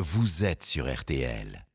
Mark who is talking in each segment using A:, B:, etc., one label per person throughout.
A: Vous êtes sur RTL.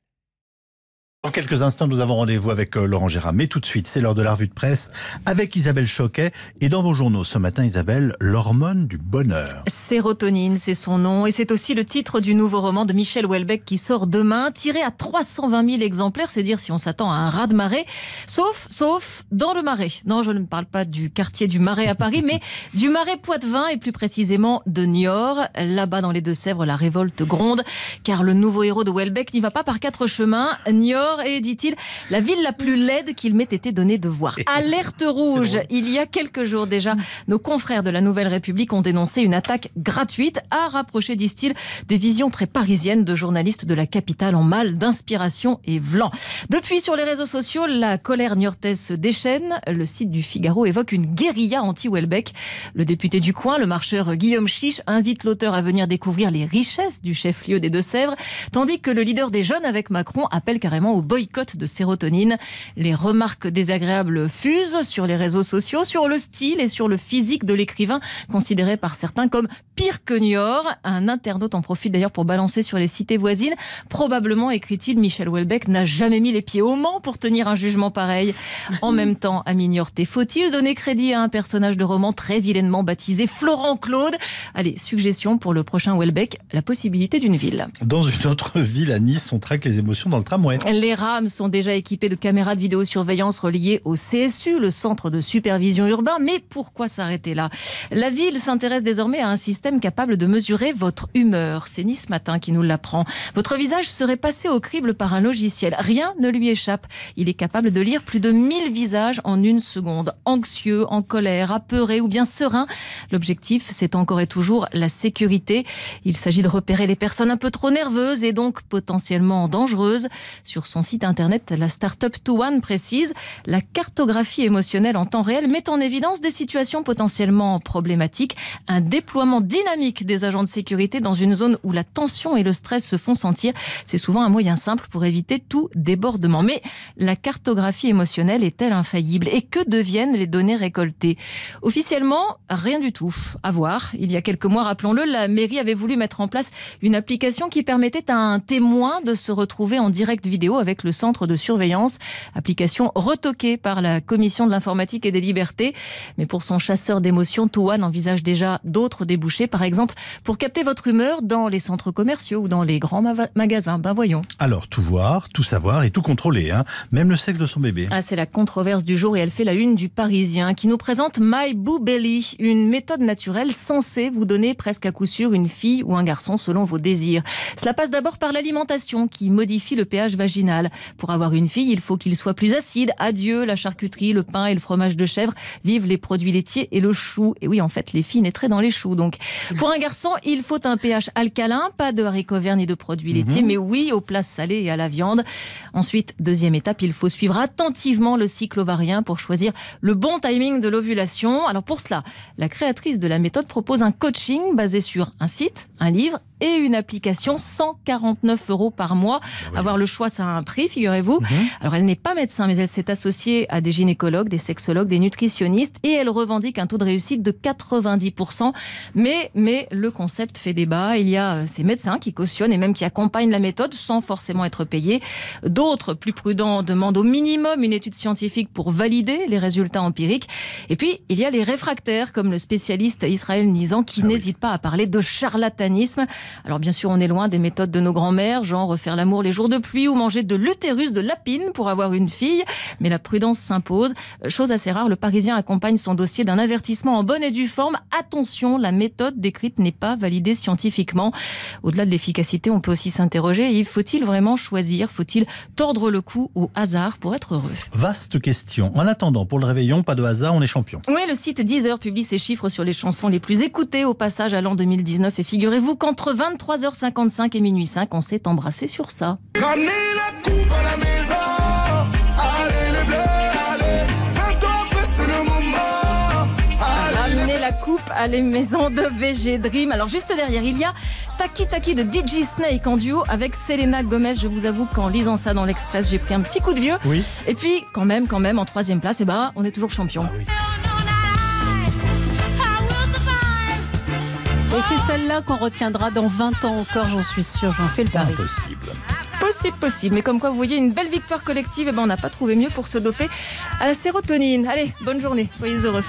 A: Dans quelques instants, nous avons rendez-vous avec euh, Laurent Gérard. Mais tout de suite, c'est l'heure de la revue de presse avec Isabelle Choquet. Et dans vos journaux ce matin, Isabelle, l'hormone du bonheur.
B: Sérotonine, c'est son nom. Et c'est aussi le titre du nouveau roman de Michel Houellebecq qui sort demain, tiré à 320 000 exemplaires. C'est dire si on s'attend à un rat de marée. Sauf, sauf dans le marais. Non, je ne parle pas du quartier du marais à Paris, mais du marais Poitevin et plus précisément de Niort. Là-bas, dans les Deux-Sèvres, la révolte gronde. Car le nouveau héros de Houellebecq n'y va pas par quatre chemins. Niort et, dit-il, la ville la plus laide qu'il m'ait été donné de voir. Alerte rouge Il y a quelques jours déjà, nos confrères de la Nouvelle République ont dénoncé une attaque gratuite à rapprocher, disent-ils, des visions très parisiennes de journalistes de la capitale en mal d'inspiration et vlan. Depuis, sur les réseaux sociaux, la colère niortaise se déchaîne. Le site du Figaro évoque une guérilla anti-Welbeck. Le député du coin, le marcheur Guillaume Chiche, invite l'auteur à venir découvrir les richesses du chef-lieu des Deux-Sèvres, tandis que le leader des jeunes avec Macron appelle carrément au boycott de sérotonine. Les remarques désagréables fusent sur les réseaux sociaux, sur le style et sur le physique de l'écrivain, considéré par certains comme pire que Un internaute en profite d'ailleurs pour balancer sur les cités voisines. Probablement, écrit-il, Michel Houellebecq n'a jamais mis les pieds au Mans pour tenir un jugement pareil. En même temps, à Niorté, faut-il donner crédit à un personnage de roman très vilainement baptisé Florent Claude Allez, suggestion pour le prochain Houellebecq, la possibilité d'une ville.
A: Dans une autre ville à Nice, on traque les émotions dans le tramway.
B: Les rames sont déjà équipées de caméras de vidéosurveillance reliées au CSU, le centre de supervision urbain. Mais pourquoi s'arrêter là La ville s'intéresse désormais à un système capable de mesurer votre humeur. C'est Nice Matin qui nous l'apprend. Votre visage serait passé au crible par un logiciel. Rien ne lui échappe. Il est capable de lire plus de 1000 visages en une seconde. Anxieux, en colère, apeuré ou bien serein. L'objectif, c'est encore et toujours la sécurité. Il s'agit de repérer les personnes un peu trop nerveuses et donc potentiellement dangereuses. Sur son site internet, la start-up One précise la cartographie émotionnelle en temps réel met en évidence des situations potentiellement problématiques. Un déploiement dynamique des agents de sécurité dans une zone où la tension et le stress se font sentir. C'est souvent un moyen simple pour éviter tout débordement. Mais la cartographie émotionnelle est-elle infaillible Et que deviennent les données récoltées Officiellement, rien du tout. À voir. Il y a quelques mois, rappelons-le, la mairie avait voulu mettre en place une application qui permettait à un témoin de se retrouver en direct vidéo avec le centre de surveillance. Application retoquée par la Commission de l'informatique et des libertés. Mais pour son chasseur d'émotions, Touane envisage déjà d'autres débouchés par exemple, pour capter votre humeur dans les centres commerciaux ou dans les grands magasins Ben voyons.
A: Alors, tout voir, tout savoir et tout contrôler, hein même le sexe de son bébé.
B: Ah, c'est la controverse du jour et elle fait la une du Parisien qui nous présente My Boo Belly, une méthode naturelle censée vous donner presque à coup sûr une fille ou un garçon selon vos désirs. Cela passe d'abord par l'alimentation qui modifie le péage vaginal. Pour avoir une fille, il faut qu'il soit plus acide. Adieu la charcuterie, le pain et le fromage de chèvre. Vive les produits laitiers et le chou. Et oui, en fait, les filles naîtraient dans les choux. Donc, pour un garçon, il faut un pH alcalin, pas de haricots verts ni de produits laitiers, mhm. mais oui aux plats salés et à la viande. Ensuite, deuxième étape, il faut suivre attentivement le cycle ovarien pour choisir le bon timing de l'ovulation. Alors pour cela, la créatrice de la méthode propose un coaching basé sur un site, un livre et une application 149 euros par mois. Ah Avoir le choix, ça a un prix, figurez-vous. Mhm. Alors elle n'est pas médecin, mais elle s'est associée à des gynécologues, des sexologues, des nutritionnistes et elle revendique un taux de réussite de 90%. Mais mais le concept fait débat. Il y a euh, ces médecins qui cautionnent et même qui accompagnent la méthode sans forcément être payés. D'autres, plus prudents, demandent au minimum une étude scientifique pour valider les résultats empiriques. Et puis, il y a les réfractaires, comme le spécialiste Israël Nizan, qui ah n'hésite pas à parler de charlatanisme. Alors bien sûr, on est loin des méthodes de nos grands-mères, genre refaire l'amour les jours de pluie ou manger de l'utérus de lapine pour avoir une fille, mais la prudence s'impose. Euh, chose assez rare, le Parisien accompagne son dossier d'un avertissement en bonne et due forme. Attention, la méthode décrite n'est pas validée scientifiquement. Au-delà de l'efficacité, on peut aussi s'interroger, faut-il vraiment choisir Faut-il tordre le cou au hasard pour être heureux
A: Vaste question. En attendant, pour le réveillon, pas de hasard, on est champion.
B: Oui, le site Deezer publie ses chiffres sur les chansons les plus écoutées au passage à l'an 2019 et figurez-vous qu'entre 23h55 et minuit 5, on s'est embrassé sur ça. à les maisons de VG Dream. Alors juste derrière, il y a Taki Taki de DJ Snake en duo avec Selena Gomez. Je vous avoue qu'en lisant ça dans l'Express, j'ai pris un petit coup de vieux. Oui. Et puis quand même, quand même, en troisième place, eh ben, on est toujours champion. Ah et c'est celle-là qu'on retiendra dans 20 ans encore, j'en suis sûre, j'en fais le pari. Impossible. Possible, possible. Mais comme quoi, vous voyez, une belle victoire collective, et eh ben, on n'a pas trouvé mieux pour se doper à la sérotonine. Allez, bonne journée, soyez heureux.